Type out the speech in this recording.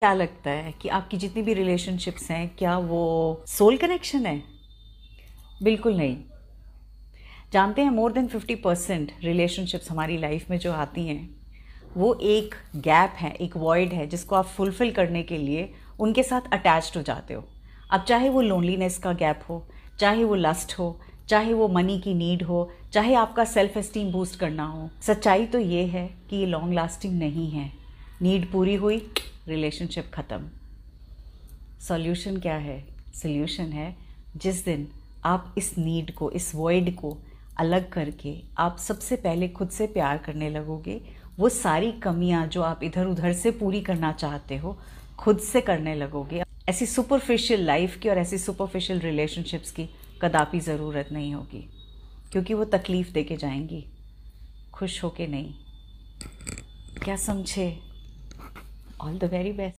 क्या लगता है कि आपकी जितनी भी रिलेशनशिप्स हैं क्या वो सोल कनेक्शन है बिल्कुल नहीं जानते हैं more than fifty percent relationships हमारी लाइफ में जो आती हैं वो एक गैप है एक वॉइड है जिसको आप फुलफ़िल करने के लिए उनके साथ अटैच्ड हो जाते हो अब चाहे वो लोनलीनेस का गैप हो चाहे वो लस्ट हो चाहे वो मनी की नीड हो चाहे आपका सेल्फ एस्टीम बूस्ट करना हो सच्चाई तो ये है कि ये लॉन्ग लास्टिंग नहीं है नीड पूरी हुई रिलेशनशिप ख़त्म सॉल्यूशन क्या है सॉल्यूशन है जिस दिन आप इस नीड को इस वर्ड को अलग करके आप सबसे पहले खुद से प्यार करने लगोगे वो सारी कमियां जो आप इधर उधर से पूरी करना चाहते हो खुद से करने लगोगे ऐसी सुपरफिशियल लाइफ की और ऐसी सुपरफिशियल रिलेशनशिप्स की कदापि ज़रूरत नहीं होगी क्योंकि वो तकलीफ़ दे के जाएंगी खुश होके नहीं क्या समझे All the very best.